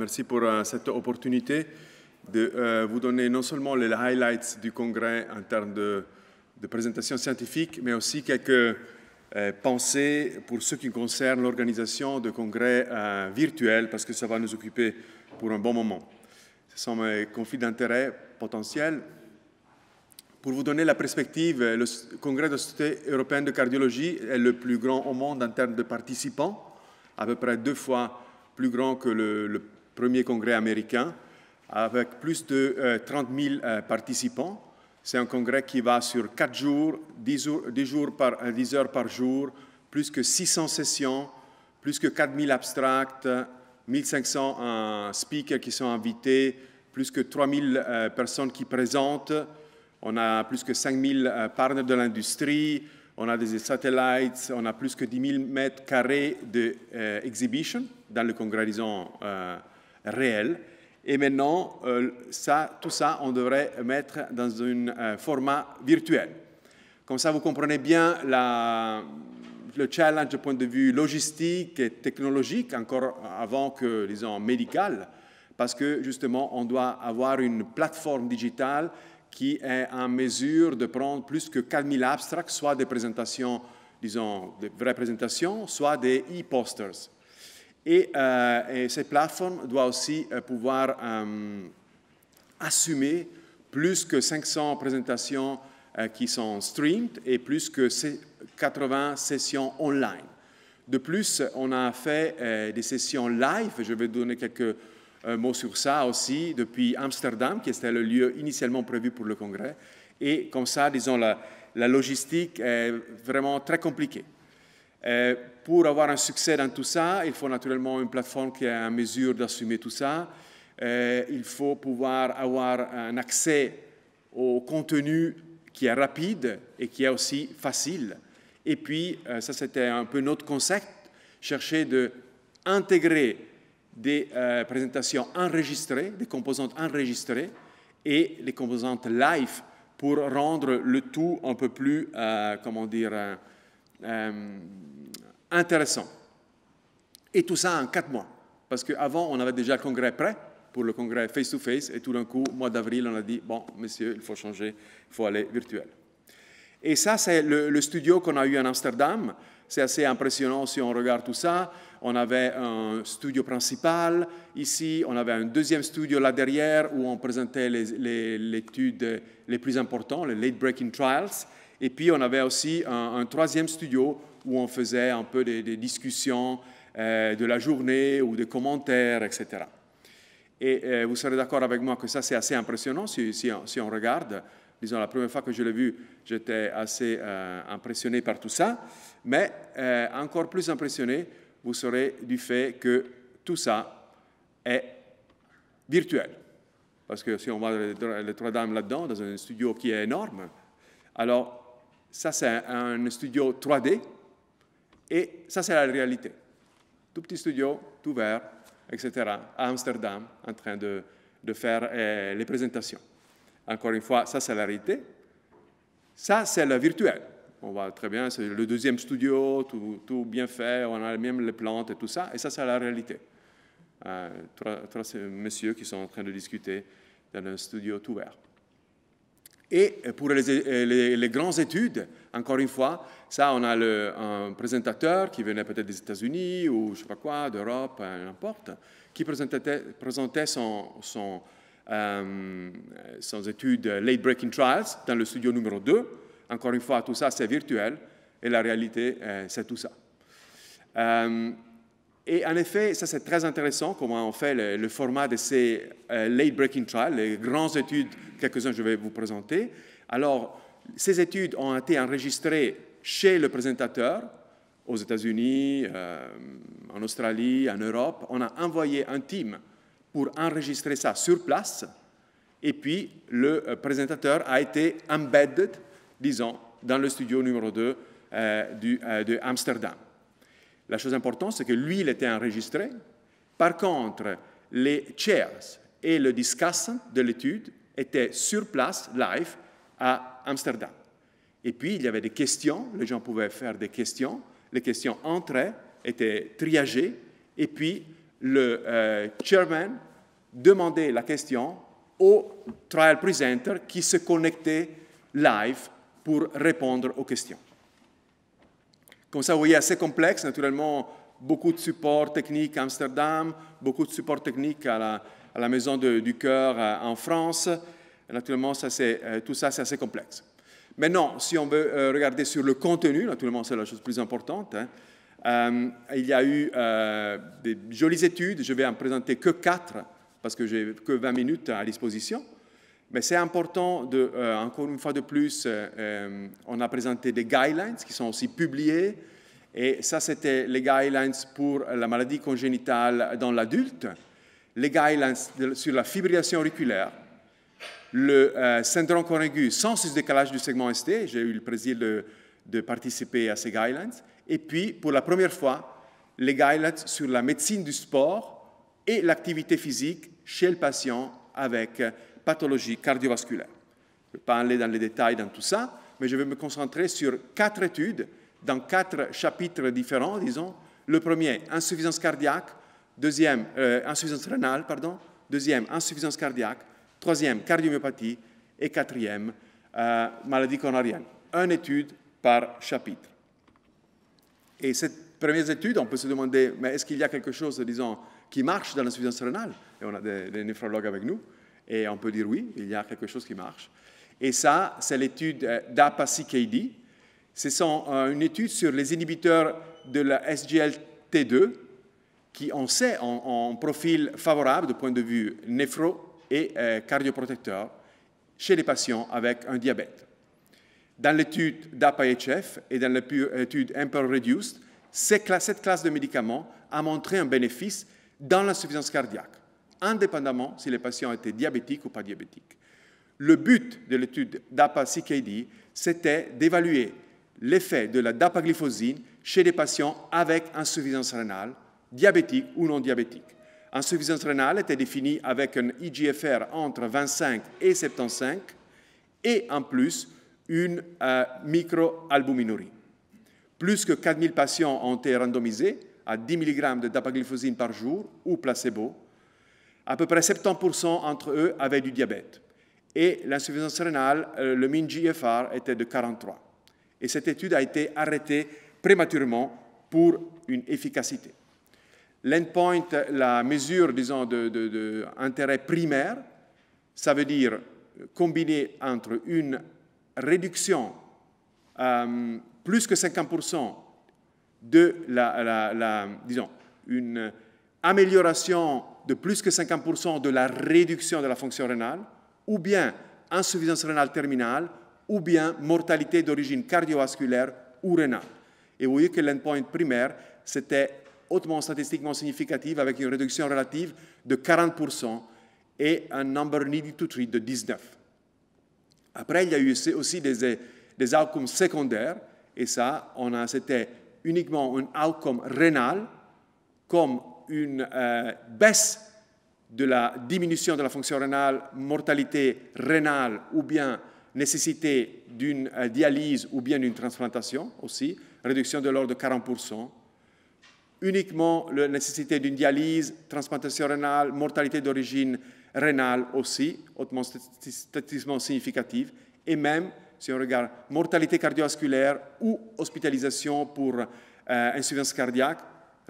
merci pour euh, cette opportunité de euh, vous donner non seulement les highlights du congrès en termes de, présentation scientifique, mais aussi quelques euh, pensées pour ce qui concerne l'organisation de congrès virtuels, parce que ça va nous occuper pour un bon moment. Ce sont mes conflits d'intérêts potentiels. Pour vous donner la perspective, le congrès de Société européenne de cardiologie est le plus grand au monde en termes de participants, à peu près deux fois plus grand que le, le, premier congrès américain, avec plus de 30 euh, 000 euh, participants. C'est un congrès qui va sur 4 jours, 10, par, euh, heures par jour, plus que 600 sessions, plus que 4 000 abstracts, 500 speakers qui sont invités, plus que 3 000 personnes qui présentent. On a plus que 5 000 partenaires de l'industrie, on a des satellites, on a plus que 10 000 mètres carrés d'exhibition de, exhibition dans le congrès, disons, réel. Et maintenant, euh, ça, tout ça, on devrait mettre dans un euh, format virtuel. Comme ça, vous comprenez bien le challenge du point de vue logistique et technologique, encore avant que, disons, médical, parce que justement, on doit avoir une plateforme digitale qui est en mesure de prendre plus que 4000 abstracts, soit des présentations, disons, des vraies présentations, soit des e-posters. Et, euh, cette plateforme doit aussi euh, pouvoir euh, assumer plus que 500 présentations qui sont streamed et plus que 80 sessions online. De plus, on a fait des sessions live, je vais donner quelques mots sur ça aussi, depuis Amsterdam, qui était le lieu initialement prévu pour le congrès. Et comme ça, disons, la logistique est vraiment très compliquée. Euh, pour avoir un succès dans tout ça, il faut naturellement une plateforme qui est en mesure d'assumer tout ça. Euh, il faut pouvoir avoir un accès au contenu qui est rapide et qui est aussi facile. Et puis, euh, ça c'était un peu notre concept, chercher d'intégrer intégrer des présentations enregistrées, des composantes enregistrées et les composantes live pour rendre le tout un peu plus, comment dire, euh, intéressant. Et tout ça en quatre mois. Parce qu'avant, on avait déjà le congrès prêt pour le congrès face-to-face, et tout d'un coup, au mois d'avril, on a dit, bon, messieurs, il faut changer, il faut aller virtuel. Et ça, c'est le, studio qu'on a eu à Amsterdam. C'est assez impressionnant si on regarde tout ça. On avait un studio principal ici, on avait un deuxième studio là derrière où on présentait les, études les, plus importantes, les late breaking trials. Et puis on avait aussi un troisième studio où on faisait un peu des, discussions euh, de la journée ou des commentaires, etc. Et euh, vous serez d'accord avec moi que ça, c'est assez impressionnant si, on, regarde. Disons, la première fois que je l'ai vu, j'étais assez euh, impressionné par tout ça. Mais encore plus impressionné, vous serez du fait que tout ça est virtuel. Parce que si on voit les trois dames là-dedans, dans un studio qui est énorme, alors ça, c'est un studio 3D et ça, c'est la réalité. Tout petit studio, tout vert, etc., à Amsterdam, en train de, de faire eh, les présentations. Encore une fois, ça, c'est la réalité. Ça, c'est le virtuel. On voit très bien, c'est le deuxième studio, tout, tout, bien fait, on a même les plantes et tout ça, et ça, c'est la réalité. Euh, trois, trois messieurs qui sont en train de discuter dans un studio tout vert. Et pour les, grandes études, encore une fois, ça, on a le, un présentateur qui venait peut-être des États-Unis ou je ne sais pas quoi, d'Europe, n'importe, qui présentait, présentait son, euh, son, étude Late Breaking Trials dans le studio numéro 2. Encore une fois, tout ça, c'est virtuel et la réalité, euh, c'est tout ça. Euh, et en effet, ça c'est très intéressant, comment on fait le, format de ces euh, late-breaking trials, les grandes études, quelques-uns je vais vous présenter. Alors, ces études ont été enregistrées chez le présentateur, aux États-Unis, euh, en Australie, en Europe. On a envoyé un team pour enregistrer ça sur place. Et puis, le euh, présentateur a été embedded, disons, dans le studio numéro 2 euh, du, de Amsterdam. La chose importante, c'est que l'huile était enregistrée. Par contre, les chairs et le discussant de l'étude étaient sur place, live, à Amsterdam. Et puis, il y avait des questions, les gens pouvaient faire des questions, les questions entraient, étaient triagées, et puis le euh, chairman demandait la question au trial presenter qui se connectait live pour répondre aux questions. Comme ça, vous voyez, assez complexe, naturellement, beaucoup de support technique à Amsterdam, beaucoup de support technique à la, Maison du Cœur euh, en France. Naturellement, ça, euh, tout ça, c'est assez complexe. Maintenant, si on veut euh, regarder sur le contenu, naturellement, c'est la chose plus importante. Hein. il y a eu des jolies études, je vais en présenter que quatre, parce que j'ai que 20 minutes à disposition. Mais c'est important, de, euh, encore une fois de plus, euh, euh, on a présenté des guidelines qui sont aussi publiés. Et ça, c'était les guidelines pour la maladie congénitale dans l'adulte, les guidelines sur la fibrillation auriculaire, le syndrome corrigé sans ce décalage du segment ST. J'ai eu le plaisir de, de participer à ces guidelines. Et puis, pour la première fois, les guidelines sur la médecine du sport et l'activité physique chez le patient avec pathologie cardiovasculaire. Je ne vais pas aller dans les détails dans tout ça, mais je vais me concentrer sur quatre études dans quatre chapitres différents, disons. Le premier, insuffisance cardiaque, deuxième, euh, insuffisance rénale, pardon, deuxième, insuffisance cardiaque, troisième, cardiomyopathie, et quatrième, euh, maladie coronarienne. Une étude par chapitre. Et cette première étude, on peut se demander, mais est-ce qu'il y a quelque chose, disons, qui marche dans l'insuffisance rénale Et on a des, néphrologues avec nous. Et on peut dire oui, il y a quelque chose qui marche. Et ça, c'est l'étude euh, d'APA-CKD. C'est euh, une étude sur les inhibiteurs de la SGLT2 qui, on sait, ont un profil favorable du point de vue néphro et euh, cardioprotecteur chez les patients avec un diabète. Dans l'étude d'APA-HF et dans l'étude Emperor Reduced, cette classe de médicaments a montré un bénéfice dans l'insuffisance cardiaque indépendamment si les patients étaient diabétiques ou pas diabétiques. Le but de l'étude DAPA-CKD, c'était d'évaluer l'effet de la dapaglyphosine chez des patients avec insuffisance rénale, diabétique ou non diabétique. Insuffisance rénale était définie avec un IGFR entre 25 et 75 et en plus une euh, microalbuminurie. Plus que 4000 patients ont été randomisés à 10 mg de dapaglyphosine par jour ou placebo à peu près 70% entre eux avaient du diabète. Et l'insuffisance rénale, euh, le min GFR était de 43. Et cette étude a été arrêtée prématurément pour une efficacité. L'endpoint, la mesure, disons, d'intérêt de, primaire, ça veut dire combiner entre une réduction euh, plus que 50% de la, la, disons, une amélioration de plus que 50% de la réduction de la fonction rénale, ou bien insuffisance rénale terminale, ou bien mortalité d'origine cardiovasculaire ou rénale. Et vous voyez que l'endpoint primaire, c'était hautement statistiquement significatif avec une réduction relative de 40% et un number needed to treat de 19. Après, il y a eu aussi des, des outcomes secondaires, et ça, c'était uniquement un outcome rénal comme une euh, baisse de la diminution de la fonction rénale, mortalité rénale ou bien nécessité d'une euh, dialyse ou bien d'une transplantation aussi, réduction de l'ordre de 40%. Uniquement la nécessité d'une dialyse, transplantation rénale, mortalité d'origine rénale aussi, hautement statistiquement significative, et même, si on regarde, mortalité cardiovasculaire ou hospitalisation pour euh, insuffisance cardiaque,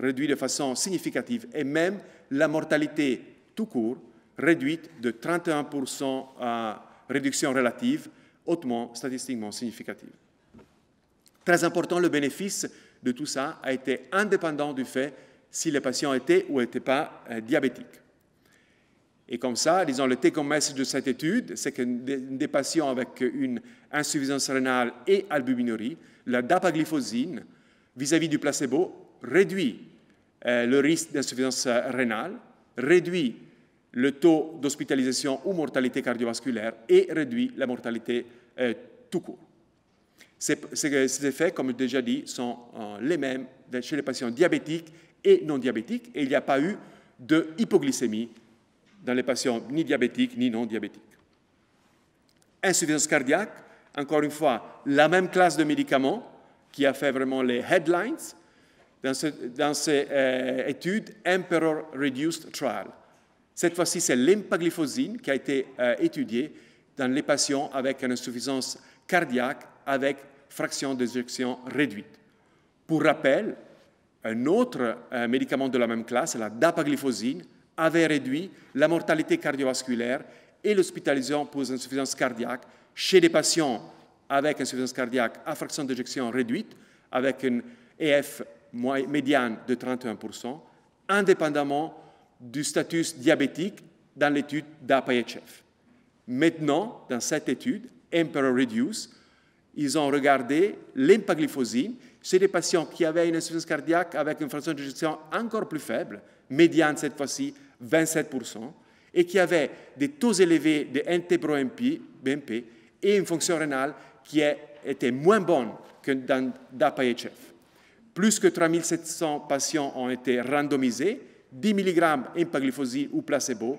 réduit de façon significative et même la mortalité tout court réduite de 31% à réduction relative, hautement statistiquement significative. Très important, le bénéfice de tout ça a été indépendant du fait si les patients étaient ou n'étaient pas euh, diabétiques. Et comme ça, disons, le take message de cette étude, c'est que des patients avec une insuffisance rénale et albuminurie, la dapaglyphosine vis à -vis du placebo réduit euh, le risque d'insuffisance euh, rénale, réduit le taux d'hospitalisation ou mortalité cardiovasculaire et réduit la mortalité euh, tout court. Ces, effets, effets, comme déjà dit, sont les mêmes chez les patients diabétiques et non diabétiques, et il n'y a pas eu de hypoglycémie dans les patients ni diabétiques ni non diabétiques. Insuffisance cardiaque, encore une fois, la même classe de médicaments qui a fait vraiment les headlines, dans, dans cette euh, étude Emperor Reduced Trial. Cette fois-ci, c'est l'empaglifosine qui a été euh, étudiée dans les patients avec une insuffisance cardiaque avec fraction d'éjection réduite. Pour rappel, un autre euh, médicament de la même classe, la dapaglifosine, avait réduit la mortalité cardiovasculaire et l'hospitalisation pour insuffisance cardiaque chez des patients avec insuffisance cardiaque à fraction d'éjection réduite, avec une EF médiane de 31%, indépendamment du statut diabétique dans l'étude d'Apayachev. Maintenant, dans cette étude, Emperor Reduce, ils ont regardé l'empaglifosine chez les patients qui avaient une insuffisance cardiaque avec une fraction de gestion encore plus faible, médiane cette fois-ci 27%, et qui avaient des taux élevés de NT-proBNP et une fonction rénale qui était moins bonne que dans DAPA-HF. Plus que 3700 patients ont été randomisés, 10 mg empaglifosine ou placebo,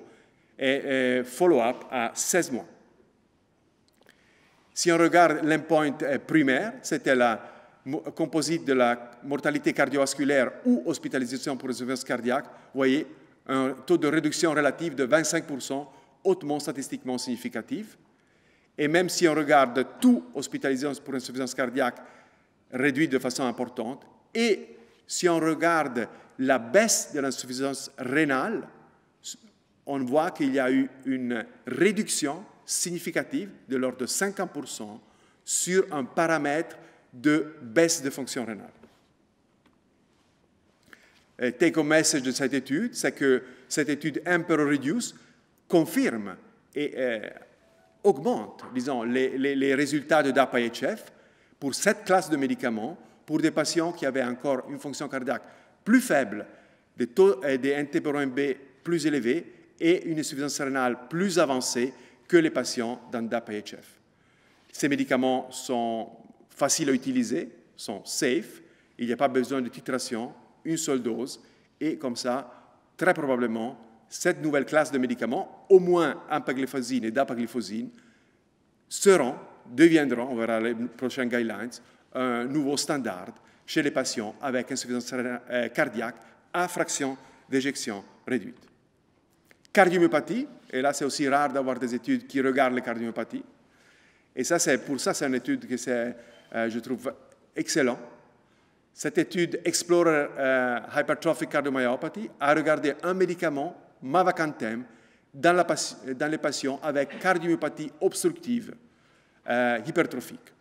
et, euh, follow-up à 16 mois. Si on regarde l'endpoint euh, primaire, c'était la composite de la mortalité cardiovasculaire ou hospitalisation pour insuffisance cardiaque, vous voyez un taux de réduction relative de 25%, hautement statistiquement significatif. Et même si on regarde tout hospitalisation pour insuffisance cardiaque réduit de façon importante, et si on regarde la baisse de l'insuffisance rénale, on voit qu'il y a eu une réduction significative de l'ordre de 50% sur un paramètre de baisse de fonction rénale. take home message de cette étude, c'est que cette étude Emperor Reduce confirme et euh, augmente, disons, les, les résultats de DAPA-HF pour cette classe de médicaments pour des patients qui avaient encore une fonction cardiaque plus faible, des taux euh, NT-proBNP plus élevés et une insuffisance rénale plus avancée que les patients d'ANDAP-HF. Ces médicaments sont faciles à utiliser, sont safe, il n'y a pas besoin de titration, une seule dose, et comme ça, très probablement, cette nouvelle classe de médicaments, au moins ampaglifosine et dapaglifosine, seront, deviendront, on verra les prochaines guidelines, un nouveau standard chez les patients avec insuffisance euh, cardiaque à fraction d'éjection réduite. Cardiomyopathie, et là c'est aussi rare d'avoir des études qui regardent les cardiomyopathies. Et ça, c'est pour ça, c'est une étude que euh, je trouve excellente. Cette étude Explorer euh, Hypertrophic Cardiomyopathy a regardé un médicament, mavacantem, dans, les patients avec cardiomyopathie obstructive hypertrophique.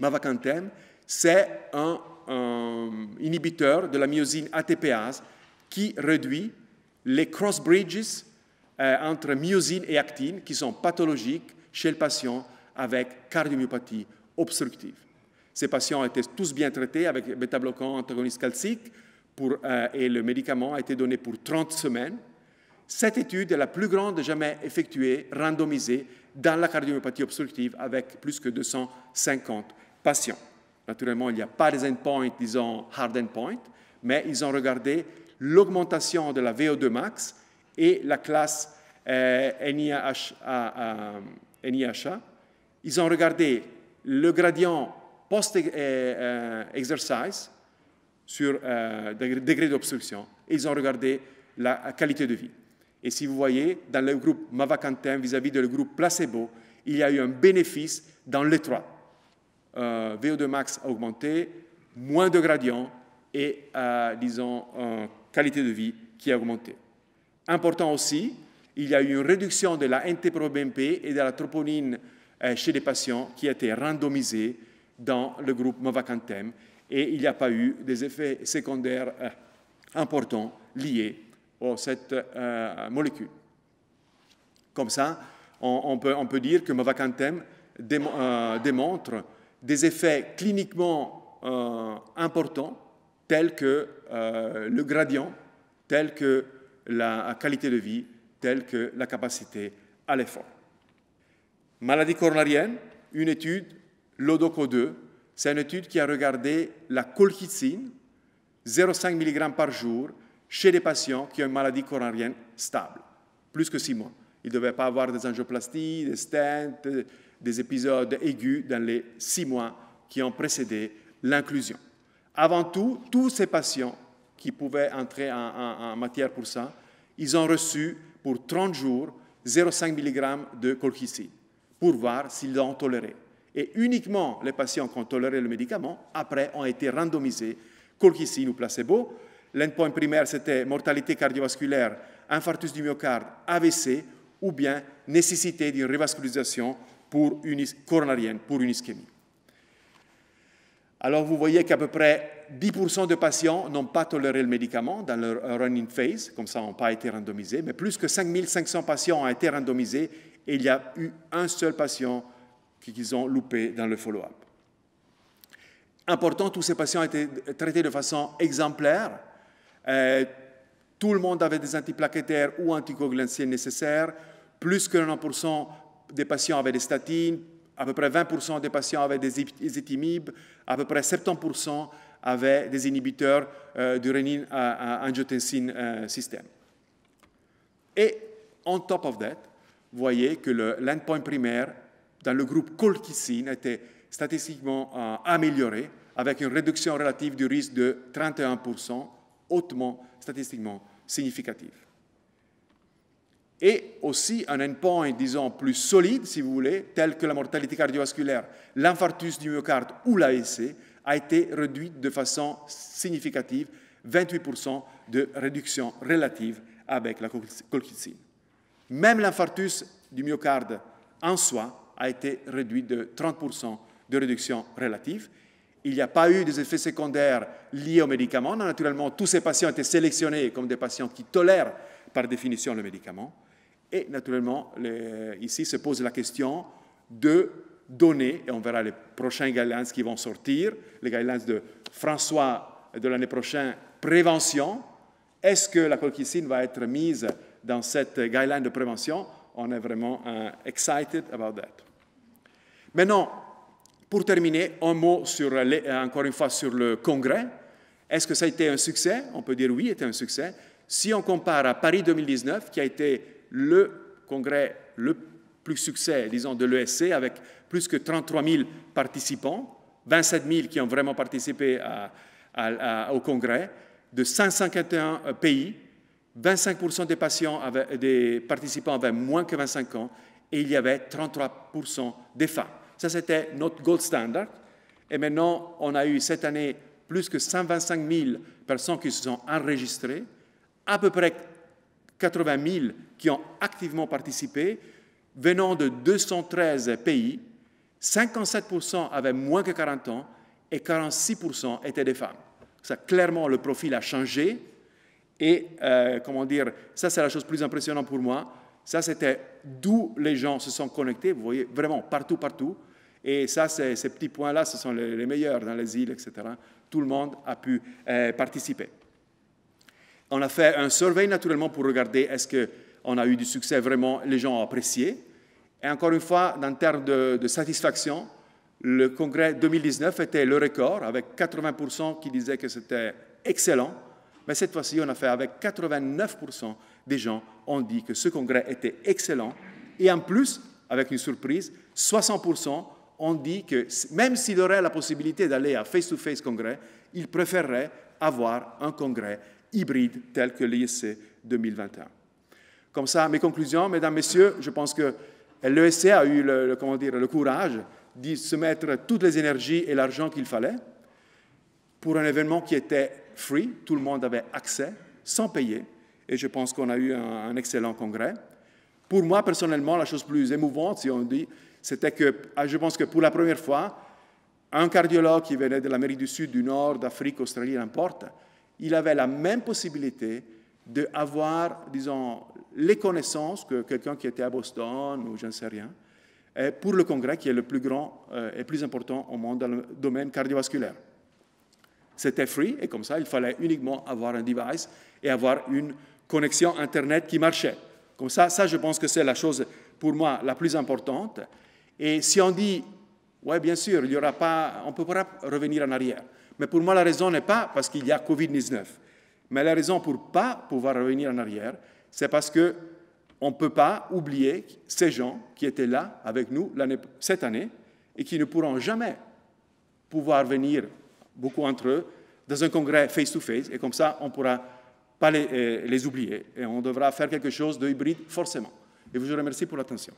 Mavacantem, c'est un, inhibiteur de la myosine ATPase qui réduit les cross-bridges euh, entre myosine et actine qui sont pathologiques chez le patient avec cardiomyopathie obstructive. Ces patients étaient tous bien traités avec bêta-bloquant antagoniste calcique euh, et le médicament a été donné pour 30 semaines. Cette étude est la plus grande jamais effectuée, randomisée, dans la cardiomyopathie obstructive avec plus que 250 patient. Naturellement, il n'y a pas des endpoints, disons, hard endpoints, mais ils ont regardé l'augmentation de la VO2 max et la classe euh, NIHA, euh, Ils ont regardé le gradient post euh, euh, exercise sur euh, degré d'obstruction et ils ont regardé la qualité de vie. Et si vous voyez, dans le groupe Mavacantem vis-à-vis du groupe placebo, il y a eu un bénéfice dans l'étroit euh, VO2 max a augmenté, moins de gradient et, euh, disons, qualité de vie qui a augmenté. Important aussi, il y a eu une réduction de la NT-proBNP et de la troponine euh, chez les patients qui a été dans le groupe Mavacantem et il n'y a pas eu des effets secondaires importants liés à cette molécule. Comme ça, on, peut, on peut dire que Mavacantem démontre des effets cliniquement euh, importants tels que euh, le gradient, tels que la qualité de vie, tels que la capacité à l'effort. Maladie coronarienne, une étude, l'ODOCO 2, c'est une étude qui a regardé la colchicine, 0,5 mg par jour, chez des patients qui ont une maladie coronarienne stable, plus que 6 mois. Ils ne devaient pas avoir des angioplasties, des stents, des épisodes aigus dans les six mois qui ont précédé l'inclusion. Avant tout, tous ces patients qui pouvaient entrer en, matière pour ça, ils ont reçu pour 30 jours 0,5 mg de colchicine pour voir s'ils l'ont toléré. Et uniquement les patients qui ont toléré le médicament, après, ont été randomisés, colchicine ou placebo. L'endpoint primaire, c'était mortalité cardiovasculaire, infarctus du myocarde, AVC, ou bien nécessité d'une revascularisation pour une, coronarienne pour une ischémie. Alors vous voyez qu'à peu près 10% de patients n'ont pas toléré le médicament dans leur running phase, comme ça n'ont pas été randomisés, mais plus que 5500 patients ont été randomisés et il y a eu un seul patient qu'ils ont loupé dans le follow-up. Important, tous ces patients étaient traités de façon exemplaire. Euh, tout le monde avait des antiplaquettaires ou anticoagulants nécessaires. Plus que 90% des patients avaient des statines, à peu près 20% des patients avaient des étimibes, à peu près 70% avaient des inhibiteurs euh, du rénine angiotensine euh, système. Et on top of that, vous voyez que l'endpoint primaire dans le groupe colchicine était statistiquement euh, amélioré avec une réduction relative du risque de 31%, hautement statistiquement significative et aussi un endpoint, disons, plus solide, si vous voulez, tel que la mortalité cardiovasculaire, l'infarctus du myocarde ou l'AEC, a été réduite de façon significative, 28% de réduction relative avec la colchicine. Même l'infarctus du myocarde en soi a été réduit de 30% de réduction relative. Il n'y a pas eu des effets secondaires liés aux médicaments. Naturellement, tous ces patients étaient sélectionnés comme des patients qui tolèrent par définition le médicament. Et naturellement, ici se pose la question de donner, et on verra les prochains guidelines qui vont sortir, les guidelines de François de l'année prochaine, prévention. Est-ce que la colchicine va être mise dans cette guideline de prévention On est vraiment euh, excited about that. Maintenant, pour terminer, un mot encore une fois sur le congrès. Est-ce que ça a été un succès On peut dire oui, c'était un succès. Si on compare à Paris 2019, qui a été le congrès le plus succès, disons, de l'ESC, avec plus que 33 000 participants, 27 000 qui ont vraiment participé au congrès, de 551 pays, 25 des, des participants avaient moins que 25 ans et il y avait 33 des femmes. Ça, c'était notre gold standard. Et maintenant, on a eu cette année plus que 125 000 personnes qui se sont enregistrées à peu près 80 000 qui ont activement participé, venant de 213 pays. 57% avaient moins que 40 ans et 46% étaient des femmes. Ça, clairement, le profil a changé. Et euh, comment dire, ça, c'est la chose plus impressionnante pour moi. Ça, c'était d'où les gens se sont connectés. Vous voyez, vraiment, partout, partout. Et ça, ces petits points-là, ce sont les, meilleurs dans les îles, etc. Tout le monde a pu euh, participer. On a fait un surveil, naturellement pour regarder est-ce qu'on a eu du succès vraiment, les gens ont apprécié. Et encore une fois, dans termes de, de satisfaction, le congrès 2019 était le record avec 80% qui disaient que c'était excellent. Mais cette fois-ci, on a fait avec 89% des gens ont dit que ce congrès était excellent. Et en plus, avec une surprise, 60% ont dit que même s'il aurait la possibilité d'aller à face-to-face -face congrès, ils préféreraient avoir un congrès Hybride tel que l'ISC 2021. E Comme ça, mes conclusions, mesdames, messieurs, je pense que l'ESC a eu le, comment dire, le courage de se mettre toutes les énergies et l'argent qu'il fallait pour un événement qui était free, tout le monde avait accès, sans payer, et je pense qu'on a eu un, excellent congrès. Pour moi, personnellement, la chose plus émouvante, si on dit, c'était que, ah, je pense que pour la première fois, un cardiologue qui venait de l'Amérique du Sud, du Nord, d'Afrique, d'Australie, n'importe, il avait la même possibilité d'avoir, disons, les connaissances que quelqu'un qui était à Boston ou je ne sais rien, euh, pour le congrès qui est le plus grand euh, et le plus important au monde dans le domaine cardiovasculaire. C'était free et comme ça, il fallait uniquement avoir un device et avoir une connexion Internet qui marchait. Comme ça, ça, je pense que c'est la chose pour moi la plus importante. Et si on dit, ouais, bien sûr, il y aura pas, on ne peut pas revenir en arrière. Mais pour moi, la raison n'est pas parce qu'il y a Covid-19. Mais la raison pour ne pas pouvoir revenir en arrière, c'est parce qu'on ne peut pas oublier ces gens qui étaient là avec nous cette année et qui ne pourront jamais pouvoir venir, beaucoup entre eux, dans un congrès face-to-face. et comme ça, on ne pourra pas les, euh, les oublier. Et on devra faire quelque chose de hybride, forcément. Et je vous remercie pour l'attention.